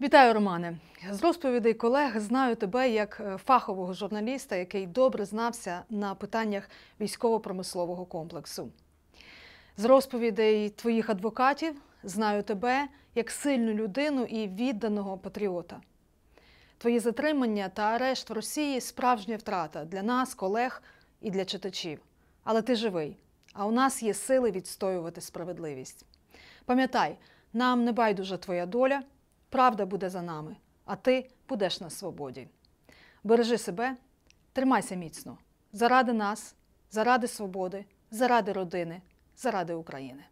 Вітаю, Романе. З розповідей колег знаю тебе як е, фахового журналіста, який добре знався на питаннях військово-промислового комплексу. З розповідей твоїх адвокатів знаю тебе як сильну людину і відданого патріота. Твої затримання та арешт в Росії справжня втрата для нас, колег і для читачів. Але ти живий, а у нас є сили відстоювати справедливість. Пам'ятай, нам не байдужа твоя доля. Правда буде за нами, а ти будеш на свободі. Бережи себе, тримайся міцно заради нас, заради свободи, заради родини, заради України.